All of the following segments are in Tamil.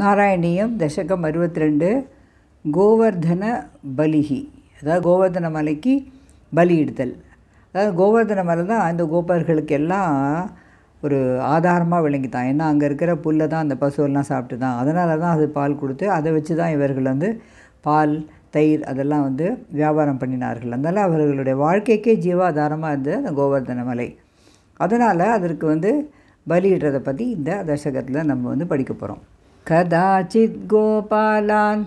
நாராயணியம் தசகம் அறுபத்தி ரெண்டு கோவர்தன பலிகி அதாவது கோவர்தன மலைக்கு பலியிடுதல் அதாவது கோவர்தன மலை தான் அந்த கோபர்களுக்கு எல்லாம் ஒரு ஆதாரமாக விளங்கித்தான் ஏன்னா அங்கே இருக்கிற புல்லை தான் அந்த பசுவெல்லாம் சாப்பிட்டு தான் அதனால தான் அது பால் கொடுத்து அதை வச்சு தான் இவர்கள் வந்து பால் தயிர் அதெல்லாம் வந்து வியாபாரம் பண்ணினார்கள் அதனால் அவர்களுடைய வாழ்க்கைக்கே ஜீவாதாரமாக இருந்தது அந்த கோவர்தன மலை அதனால் அதற்கு வந்து பலியிடுறதை பற்றி இந்த தசகத்தில் நம்ம வந்து படிக்க போகிறோம் कदाचित् गोपालान्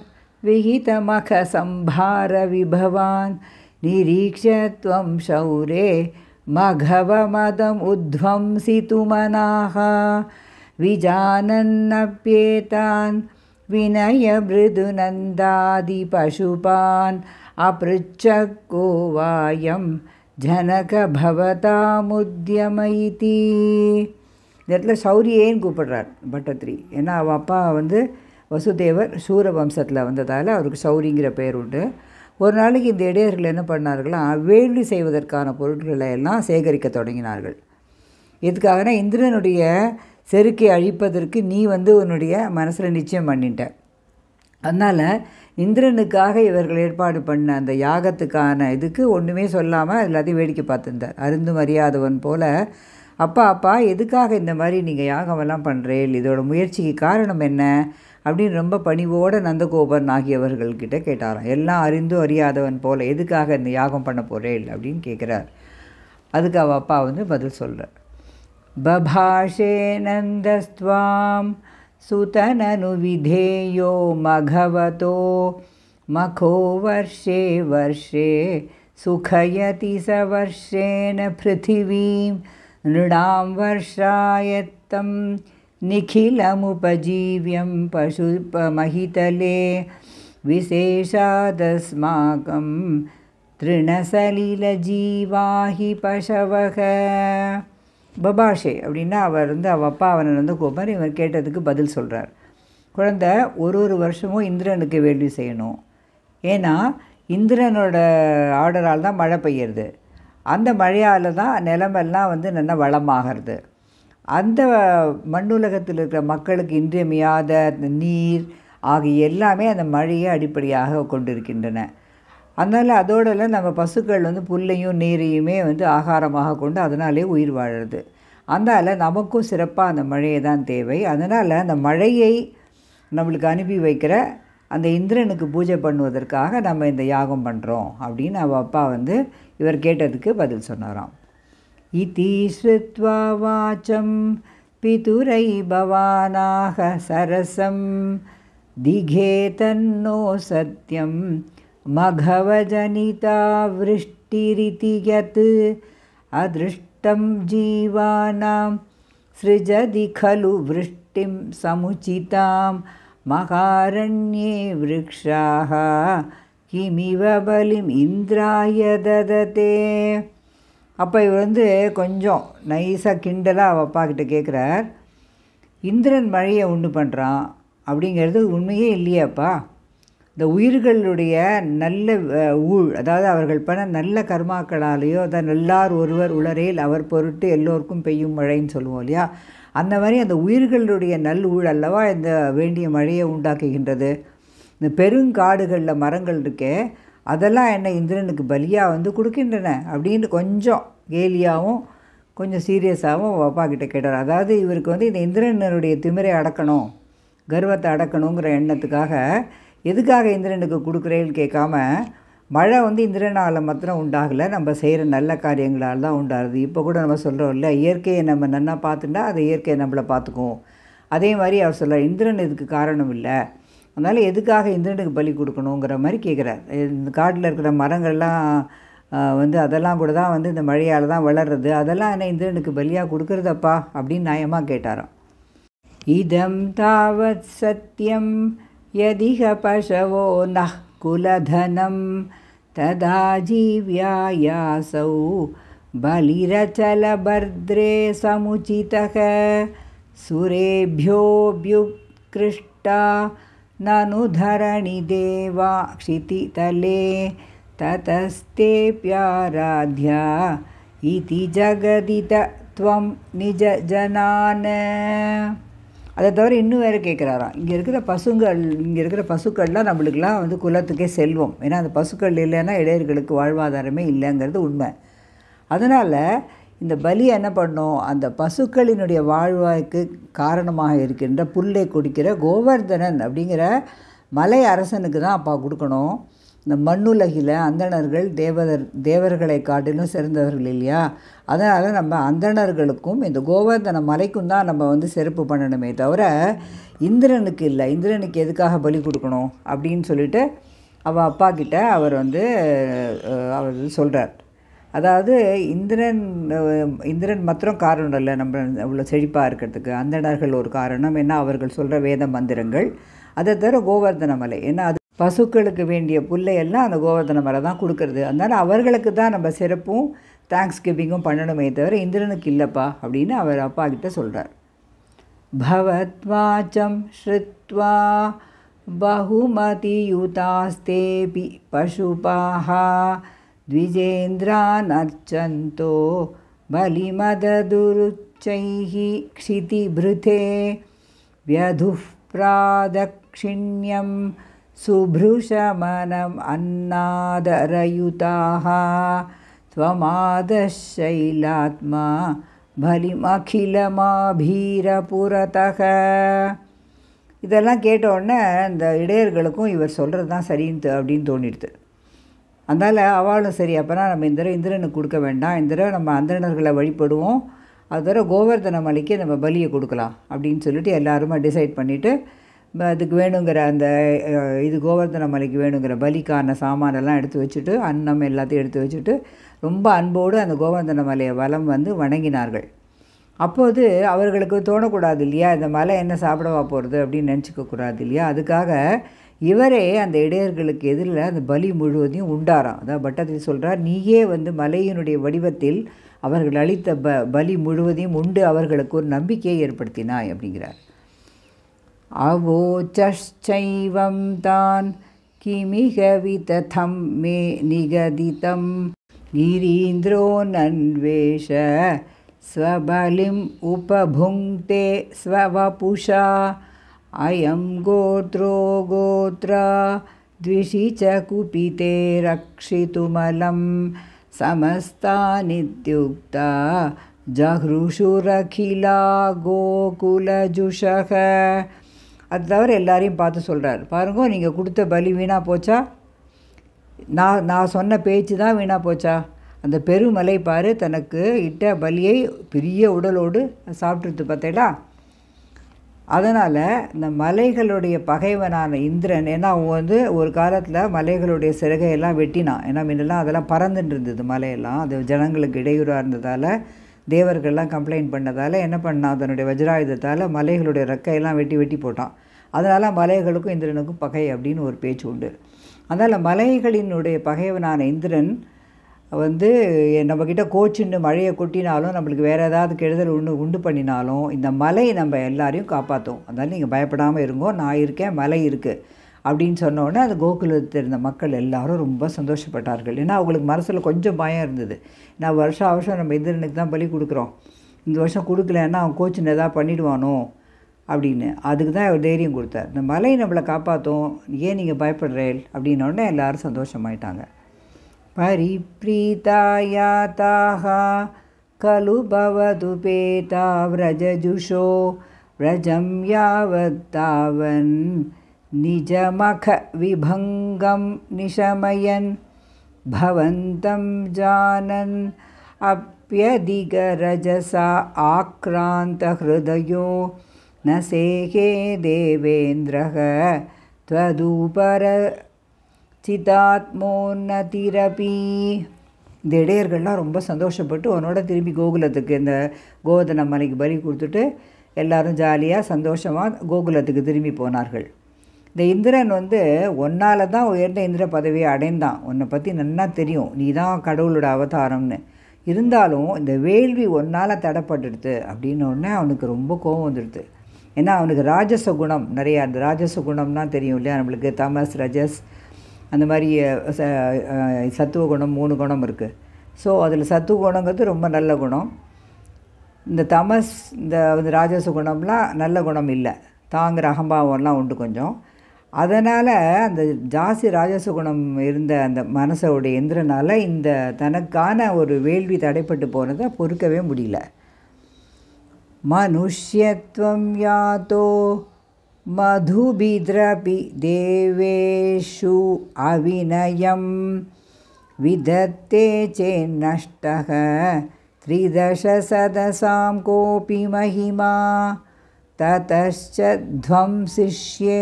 विहितमखसम्भारविभवान् निरीक्ष्य त्वं शौरे मघवमदमुध्वंसितुमनाः विजानन्नप्येतान् विनयमृदुनन्दादिपशुपान् को वायं जनक भवतामुद्यम इति இந்த இடத்துல சௌரியேன்னு கூப்பிடுறார் பட்டத்ரி ஏன்னா அவன் அப்பா வந்து வசுதேவர் சூர வம்சத்தில் வந்ததால் அவருக்கு சௌரிங்கிற பெயர் உண்டு ஒரு நாளைக்கு இந்த இடையர்கள் என்ன பண்ணார்களா வேள்வி செய்வதற்கான பொருட்களை எல்லாம் சேகரிக்க தொடங்கினார்கள் இதுக்காகனா இந்திரனுடைய செருக்கை அழிப்பதற்கு நீ வந்து உன்னுடைய மனசில் நிச்சயம் பண்ணிட்ட அதனால் இந்திரனுக்காக இவர்கள் ஏற்பாடு பண்ண அந்த யாகத்துக்கான இதுக்கு ஒன்றுமே சொல்லாமல் எல்லாத்தையும் வேடிக்கை பார்த்துருந்தார் அருந்து மரியாதவன் போல் அப்பா அப்பா எதுக்காக இந்த மாதிரி நீங்கள் யாகமெல்லாம் பண்ணுறேன் இதோட முயற்சிக்கு காரணம் என்ன அப்படின்னு ரொம்ப பணிவோட நந்தகோபன் ஆகியவர்கள்கிட்ட கேட்டாராம் எல்லாம் அறிந்தும் அறியாதவன் போல் எதுக்காக இந்த யாகம் பண்ண போகிறேன் அப்படின்னு கேட்குறார் அதுக்கு அவள் அப்பா வந்து பதில் சொல்கிறார் பபாஷே நந்தஸ்துவாம் சுதனனு விதேயோ மகவதோ மகோ வர்ஷே வர்ஷே சுகயதி ச பிருத்திவீம் नृणां वर्षायत्तं निखिलमुपजीव्यं விசேஷாதஸ்மாகம் विशेषादस्माकं திருணசலீலஜீவாஹி பசவக பபாஷே அப்படின்னா அவர் வந்து அவள் அப்பா அவனை வந்து கோபார் இவர் கேட்டதுக்கு பதில் சொல்கிறார் குழந்த ஒரு ஒரு வருஷமும் இந்திரனுக்கு வேள்வி செய்யணும் ஏன்னா இந்திரனோட ஆர்டரால் தான் மழை பெய்யுறது அந்த மழையால் தான் நிலமெல்லாம் வந்து நல்லா வளமாகிறது அந்த மண்ணுலகத்தில் இருக்கிற மக்களுக்கு இன்றியமையாத நீர் ஆகிய எல்லாமே அந்த மழையை அடிப்படையாக கொண்டிருக்கின்றன அதனால் அதோடல நம்ம பசுக்கள் வந்து புல்லையும் நீரையுமே வந்து ஆகாரமாக கொண்டு அதனாலே உயிர் வாழறது அதனால் நமக்கும் சிறப்பாக அந்த மழையை தான் தேவை அதனால் அந்த மழையை நம்மளுக்கு அனுப்பி வைக்கிற அந்த இந்திரனுக்கு பூஜை பண்ணுவதற்காக நம்ம இந்த யாகம் பண்ணுறோம் அப்படின்னு அவள் அப்பா வந்து இவர் கேட்டதுக்கு பதில் சொன்னாராம் இதி ஸ்ருத்வா வாச்சம் பிதுரை பவானாக சரசம் திகே தன்னோ சத்தியம் மகவஜனிதா விருஷ்டிரிதி அதிருஷ்டம் ஜீவானாம் சிருஜதி கலு விருஷ்டிம் சமுச்சிதாம் மகாரண்யே वृक्षाः கிமிவ பலிம் இந்திராய ததே அப்போ இவர் வந்து கொஞ்சம் நைஸாக கிண்டலாக அவள் அப்பா கேட்குறார் இந்திரன் மழையை உண்டு பண்ணுறான் அப்படிங்கிறது உண்மையே இல்லையாப்பா இந்த உயிர்களுடைய நல்ல ஊழ் அதாவது அவர்கள் பண்ண நல்ல கர்மாக்களாலேயோ அதான் நல்லார் ஒருவர் உளரேல் அவர் பொருட்டு எல்லோருக்கும் பெய்யும் மழைன்னு சொல்லுவோம் இல்லையா அந்த மாதிரி அந்த உயிர்களுடைய நல் ஊழல்லவா அல்லவா இந்த வேண்டிய மழையை உண்டாக்குகின்றது இந்த பெருங்காடுகளில் மரங்கள் இருக்கே அதெல்லாம் என்ன இந்திரனுக்கு பலியாக வந்து கொடுக்கின்றன அப்படின்னு கொஞ்சம் கேலியாகவும் கொஞ்சம் சீரியஸாகவும் அப்பா கிட்டே கேட்டார் அதாவது இவருக்கு வந்து இந்த இந்திரனுடைய திமிரை அடக்கணும் கர்வத்தை அடக்கணுங்கிற எண்ணத்துக்காக எதுக்காக இந்திரனுக்கு கொடுக்குறேன்னு கேட்காம மழை வந்து இந்திரனால் மாத்திரம் உண்டாகலை நம்ம செய்கிற நல்ல காரியங்களால் தான் உண்டாகுது இப்போ கூட நம்ம சொல்கிறோம் இல்லை இயற்கையை நம்ம நன்னா பார்த்துட்டா அதை இயற்கையை நம்மளை பார்த்துக்கும் அதே மாதிரி அவர் சொல்ல இந்திரன் இதுக்கு காரணம் இல்லை அதனால் எதுக்காக இந்திரனுக்கு பலி கொடுக்கணுங்கிற மாதிரி கேட்குறார் இந்த காட்டில் இருக்கிற மரங்கள்லாம் வந்து அதெல்லாம் கூட தான் வந்து இந்த மழையால் தான் வளர்றது அதெல்லாம் என்ன இந்திரனுக்கு பலியாக கொடுக்குறதப்பா அப்படின்னு நியாயமாக கேட்டாராம் இதம் தாவத் சத்தியம் எதிக பசவோ நஹ் कुलधनं तदा जीव्यायासौ बलिरचलभर्द्रे समुचितः सुरेभ्योऽभ्युत्कृष्टा ननु धरणि देवा क्षितितले ततस्तेऽप्याराध्या इति जगदित त्वं निजजनान् அதை தவிர இன்னும் வேறு கேட்குறாராம் இங்கே இருக்கிற பசுங்கள் இங்கே இருக்கிற பசுக்கள்லாம் நம்மளுக்கெல்லாம் வந்து குலத்துக்கே செல்வோம் ஏன்னா அந்த பசுக்கள் இல்லைன்னா இடையர்களுக்கு வாழ்வாதாரமே இல்லைங்கிறது உண்மை அதனால் இந்த பலி என்ன பண்ணும் அந்த பசுக்களினுடைய வாழ்வாய்க்கு காரணமாக இருக்கின்ற புல்லை குடிக்கிற கோவர்தனன் அப்படிங்கிற மலை அரசனுக்கு தான் அப்பா கொடுக்கணும் இந்த மண்ணுலகில் அந்தணர்கள் தேவதர் தேவர்களை காட்டிலும் சிறந்தவர்கள் இல்லையா அதனால் நம்ம அந்தணர்களுக்கும் இந்த கோவர்தன மலைக்கும் தான் நம்ம வந்து சிறப்பு பண்ணணுமே தவிர இந்திரனுக்கு இல்லை இந்திரனுக்கு எதுக்காக பலி கொடுக்கணும் அப்படின்னு சொல்லிட்டு அவள் அப்பா கிட்ட அவர் வந்து அவர் சொல்கிறார் அதாவது இந்திரன் இந்திரன் மாத்திரம் காரணம் இல்லை நம்ம இவ்வளோ செழிப்பாக இருக்கிறதுக்கு அந்தணர்கள் ஒரு காரணம் ஏன்னா அவர்கள் சொல்கிற வேத மந்திரங்கள் அதை தவிர கோவர்தன மலை ஏன்னா அது பசுக்களுக்கு வேண்டிய புல்லையெல்லாம் அந்த கோவர்தன மரம் தான் கொடுக்கறது அதனால் அவர்களுக்கு தான் நம்ம சிறப்பும் தேங்க்ஸ் கிவிங்கும் பண்ணணுமே தவிர இந்திரனுக்கு இல்லைப்பா அப்படின்னு அவர் அப்பா கிட்ட சொல்கிறார் பவத்வாச்சம் ஸ்ருத்வா பகுமதியுதாஸ்தேபி பசுபாஹா द्विजेन्द्रानर्चन्तो க்ஷிதி क्षितिभृते வியது பிராதக்ஷிணியம் சுபೃಶமனம் அன்னாதரயுதாக त्वमादशैलात्मा பலிமகிலமாபீரபுரதக இதெல்லாம் கேட்டவுடனே இந்த இடையர்களுக்கும் இவர் சொல்கிறது தான் சரின்னு அப்படின்னு தோணிடுது அதனால் அவளும் சரி அப்போனா நம்ம இந்த தடவை இந்திரனுக்கு கொடுக்க வேண்டாம் இந்த நம்ம அந்தணர்களை வழிபடுவோம் அது தடவை கோவர்தன மலைக்கு நம்ம பலியை கொடுக்கலாம் அப்படின்னு சொல்லிட்டு எல்லாருமே டிசைட் பண்ணிவிட்டு அதுக்கு வேணுங்கிற அந்த இது கோவர்தன மலைக்கு வேணுங்கிற பலிக்கான சாமானெல்லாம் எடுத்து வச்சுட்டு அன்னம் எல்லாத்தையும் எடுத்து வச்சுட்டு ரொம்ப அன்போடு அந்த கோவர்தன மலையை வளம் வந்து வணங்கினார்கள் அப்போது அவர்களுக்கு தோணக்கூடாது இல்லையா இந்த மலை என்ன சாப்பிடவா போகிறது அப்படின்னு நினச்சிக்கக்கூடாது இல்லையா அதுக்காக இவரே அந்த இடையர்களுக்கு எதிரில் அந்த பலி முழுவதையும் உண்டாராம் அதான் பட்டத்தில் சொல்கிறார் நீயே வந்து மலையினுடைய வடிவத்தில் அவர்கள் அளித்த ப பலி முழுவதையும் உண்டு அவர்களுக்கு ஒரு நம்பிக்கையை ஏற்படுத்தினாய் அப்படிங்கிறார் अवोचश्चैवं तान् किमिह वितथं मे निगदितं स्वबलिम् उपभुङ्क्ते स्ववपुषा अयं गोत्रो गोत्रा द्विषि च कुपिते रक्षितुमलं समस्तानित्युक्ता जहृषुरखिला गोकुलजुषः அது தவிர எல்லாரையும் பார்த்து சொல்கிறார் பாருங்க நீங்கள் கொடுத்த பலி வீணாக போச்சா நான் நான் சொன்ன பேச்சு தான் வீணாக போச்சா அந்த பெருமலை பாரு தனக்கு இட்ட பலியை பெரிய உடலோடு சாப்பிட்ருது பார்த்தேடா அதனால் இந்த மலைகளுடைய பகைவனான இந்திரன் ஏன்னா அவன் வந்து ஒரு காலத்தில் மலைகளுடைய சிறகையெல்லாம் வெட்டினான் ஏன்னா முன்னெல்லாம் அதெல்லாம் பறந்துட்டு இருந்தது மலையெல்லாம் அது ஜனங்களுக்கு இடையூறாக இருந்ததால் தேவர்கள்லாம் கம்ப்ளைண்ட் பண்ணதால் என்ன பண்ணான் அதனுடைய வஜ்ராயுதத்தால் மலைகளுடைய ரெக்கையெல்லாம் வெட்டி வெட்டி போட்டான் அதனால் மலைகளுக்கும் இந்திரனுக்கும் பகை அப்படின்னு ஒரு பேச்சு உண்டு அதனால் மலைகளினுடைய பகைவனான இந்திரன் வந்து நம்மக்கிட்ட கோச்சுன்னு மழையை கொட்டினாலும் நம்மளுக்கு வேறு ஏதாவது கெடுதல் உண்டு உண்டு பண்ணினாலும் இந்த மலை நம்ம எல்லாரையும் காப்பாற்றும் அதனால் நீங்கள் பயப்படாமல் இருங்கோ நான் இருக்கேன் மலை இருக்குது அப்படின்னு சொன்னோடனே அந்த கோகுலத்தில் இருந்த மக்கள் எல்லாரும் ரொம்ப சந்தோஷப்பட்டார்கள் ஏன்னா அவங்களுக்கு மனசில் கொஞ்சம் பயம் இருந்தது நான் வருஷம் வருஷம் நம்ம இந்திரனுக்கு தான் பலி கொடுக்குறோம் இந்த வருஷம் கொடுக்கலன்னா அவன் கோச்சின் எதாவது பண்ணிவிடுவானோ அப்படின்னு அதுக்கு தான் அவர் தைரியம் கொடுத்தார் இந்த மலை நம்மளை காப்பாற்றும் ஏன் நீங்கள் பயப்படுறேன் அப்படின்னோடனே எல்லோரும் சந்தோஷமாயிட்டாங்க பரிப்ரீதாயா தாகா கலு பவது பேதா விரஜுஷோ விரஜம் यावत् தாவன் निजमखविभङ्गं निशमयन् भवन्तं जानन् अप्यधिगरजसा आक्रान्तहृदयो न सेहे देवेन्द्रः त्वदुपरचितात्मोन्नतिरपि திடேர்கள்லாம் ரொம்ப சந்தோஷப்பட்டு உன்னோட திரும்பி கோகுலத்துக்கு இந்த கோதன மலைக்கு பலி கொடுத்துட்டு எல்லாரும் ஜாலியாக சந்தோஷமாக கோகுலத்துக்கு திரும்பி போனார்கள் இந்த இந்திரன் வந்து ஒன்னால் தான் உயர்ந்த இந்திர பதவியை அடைந்தான் உன்னை பற்றி நன்னா தெரியும் நீ தான் கடவுளோட அவதாரம்னு இருந்தாலும் இந்த வேள்வி ஒன்னால் தடைப்பட்டுடுது அப்படின்னோடனே அவனுக்கு ரொம்ப கோபம் வந்துடுது ஏன்னா அவனுக்கு ராஜச குணம் நிறையா அந்த ராஜச குணம்னா தெரியும் இல்லையா நம்மளுக்கு தமஸ் ரஜஸ் அந்த மாதிரி சத்துவ குணம் மூணு குணம் இருக்குது ஸோ அதில் சத்துவ குணங்கிறது ரொம்ப நல்ல குணம் இந்த தமஸ் இந்த வந்து ராஜச குணம்லாம் நல்ல குணம் இல்லை தாங்கிற அகம்பாவம்லாம் உண்டு கொஞ்சம் அதனால் அந்த ஜாஸ்தி ராஜசுகுணம் குணம் இருந்த அந்த மனசோடைய இந்திரனால் இந்த தனக்கான ஒரு வேள்வி தடைப்பட்டு போனதை பொறுக்கவே முடியல மனுஷ்யத்வம் யாத்தோ மதுபிதிரபி தேவேஷு அவிநயம் விதத்தே சே நஷ்டக त्रिदशसदसां கோபி மகிமா ततश्च சிஷ்யே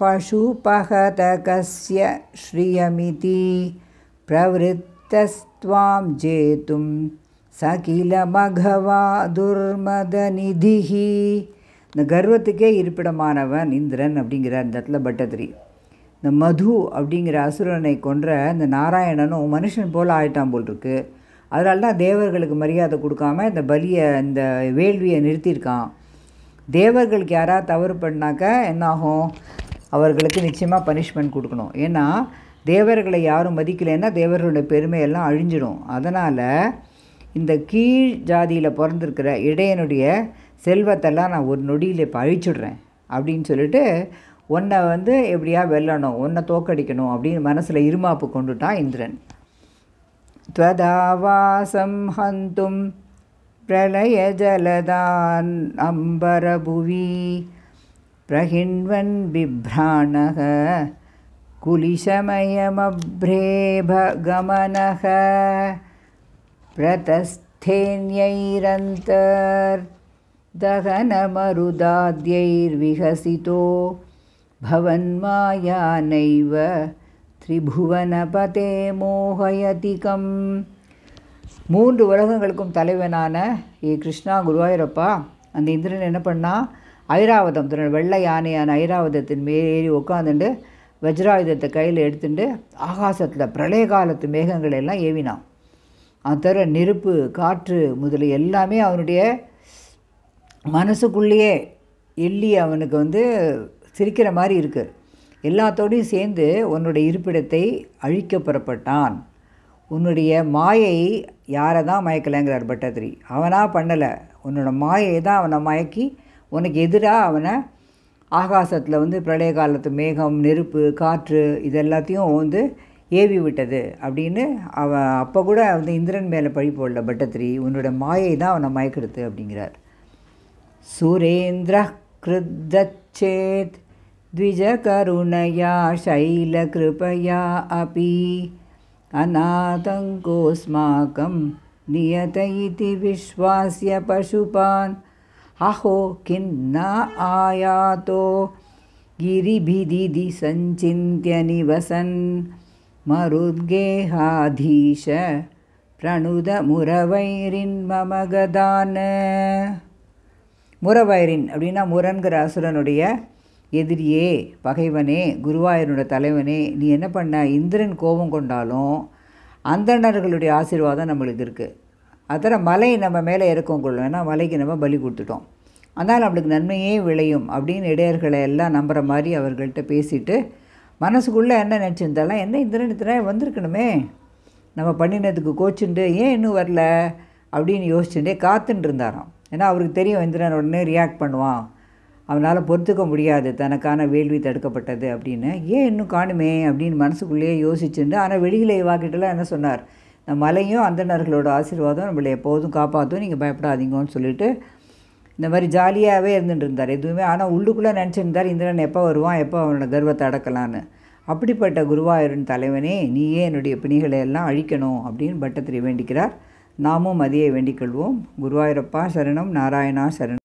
पशुपहतकस्य श्रियमिति प्रवृत्तस्त्वां जेतुं स किल मघवा இந்த கர்வத்துக்கே இருப்பிடமானவன் இந்திரன் அப்படிங்கிறார் இந்த இடத்துல பட்டத்திரி இந்த மது அப்படிங்கிற அசுரனை கொன்ற இந்த நாராயணனும் மனுஷன் போல் ஆயிட்டான் போல் இருக்கு அதனால தான் தேவர்களுக்கு மரியாதை கொடுக்காம இந்த பலியை இந்த வேள்வியை நிறுத்தியிருக்கான் தேவர்களுக்கு யாராவது தவறு பண்ணாக்க என்னாகும் அவர்களுக்கு நிச்சயமாக பனிஷ்மெண்ட் கொடுக்கணும் ஏன்னா தேவர்களை யாரும் மதிக்கலைன்னா தேவர்களுடைய பெருமையெல்லாம் அழிஞ்சிடும் அதனால் இந்த கீழ் ஜாதியில் பிறந்திருக்கிற இடையனுடைய செல்வத்தெல்லாம் நான் ஒரு நொடியில் இப்போ அழிச்சுடுறேன் அப்படின்னு சொல்லிட்டு உன்னை வந்து எப்படியா வெல்லணும் உன்னை தோக்கடிக்கணும் அப்படின்னு மனசில் இருமாப்பு கொண்டுட்டான் இந்திரன் ஹந்தும் பிரளய ஜலதான் அம்பரபுவி प्रहिन्वन् बिभ्राणः कुलिशमयमभ्रेभगमनः प्रतस्थेन्यैरन्तर्दहनमरुदाद्यैर्विहसितो भवन्माया नैव त्रिभुवनपते मोहयतिकम् मोहयतिकं கிருஷ்ணா उगङ्कु तले कृष्ण என்ன अन्द्रन्पा ஐராவதம் தன்னோட வெள்ளை யானையான ஐராவதத்தின் மேலேறி உட்காந்துட்டு வஜ்ராயுதத்தை கையில் எடுத்துட்டு ஆகாசத்தில் பிரளய காலத்து மேகங்கள் எல்லாம் ஏவினான் அது தவிர நெருப்பு காற்று முதலிய எல்லாமே அவனுடைய மனசுக்குள்ளேயே எள்ளி அவனுக்கு வந்து சிரிக்கிற மாதிரி இருக்குது எல்லாத்தோடையும் சேர்ந்து உன்னுடைய இருப்பிடத்தை அழிக்க புறப்பட்டான் உன்னுடைய மாயை யாரை தான் மயக்கலைங்கிறார் பட்டாத்திரி அவனாக பண்ணலை உன்னோட மாயை தான் அவனை மயக்கி உனக்கு எதிராக அவனை ஆகாசத்தில் வந்து பிரளய காலத்து மேகம் நெருப்பு காற்று இது எல்லாத்தையும் வந்து ஏவி விட்டது அப்படின்னு அவ அப்போ கூட வந்து இந்திரன் மேலே பழி போடல பட்டத்திரி உன்னோட மாயை தான் அவனை மயக்கெடுத்து அப்படிங்கிறார் சுரேந்திர கிருத்தச்சேத் த்விஜ கருணையா சைல கிருபையா அபி அநாதங்கோஸ்மாக்கம் நியத இதி விஸ்வாசிய பசுபான் அஹோ किं न आयातो गिरिभिदिदि सञ्चिन्त्य निवसन् मरुद्गेहाधीश प्रणुदमुरवैरिन् मम गदान அப்படின்னா முரண்கிற அசுரனுடைய எதிரியே பகைவனே குருவாயூரோட தலைவனே நீ என்ன பண்ண இந்திரன் கோபம் கொண்டாலும் அந்தணர்களுடைய ஆசீர்வாதம் நம்மளுக்கு இருக்குது அதர மலை நம்ம மேலே இறக்கம் கொள்ளும் ஏன்னா மலைக்கு நம்ம பலி கொடுத்துட்டோம் அதனால் நம்மளுக்கு நன்மையே விளையும் அப்படின்னு இடையர்களை எல்லாம் நம்புகிற மாதிரி அவர்கள்ட்ட பேசிட்டு மனசுக்குள்ளே என்ன நினச்சிருந்தாலாம் என்ன இந்த இத்தனை வந்திருக்கணுமே நம்ம பண்ணினதுக்கு கோச்சுண்டு ஏன் இன்னும் வரல அப்படின்னு யோசிச்சுட்டே காத்துட்டு இருந்தாராம் ஏன்னா அவருக்கு தெரியும் இந்திரன் உடனே ரியாக்ட் பண்ணுவான் அவனால் பொறுத்துக்க முடியாது தனக்கான வேள்வி தடுக்கப்பட்டது அப்படின்னு ஏன் இன்னும் காணுமே அப்படின்னு மனசுக்குள்ளேயே யோசிச்சுட்டு ஆனால் வெளியில் வாக்கிட்டலாம் என்ன சொன்னார் மலையும் அந்தனர்களோட ஆசீர்வாதம் நம்மளை எப்போதும் காப்பாற்றும் நீங்கள் பயப்படாதீங்கன்னு சொல்லிவிட்டு இந்த மாதிரி ஜாலியாகவே இருந்துட்டு இருந்தார் எதுவுமே ஆனால் உள்ளுக்குள்ளே நினச்சிருந்தார் இந்திரன் எப்போ வருவான் எப்போ அவனோட கர்வத்தை அடக்கலான்னு அப்படிப்பட்ட குருவாயூரின் தலைவனே நீயே என்னுடைய பிணிகளை எல்லாம் அழிக்கணும் அப்படின்னு பட்டத்திரி வேண்டிக்கிறார் நாமும் அதையே வேண்டிக் கொள்வோம் குருவாயூரப்பா சரணம் நாராயணா சரணம்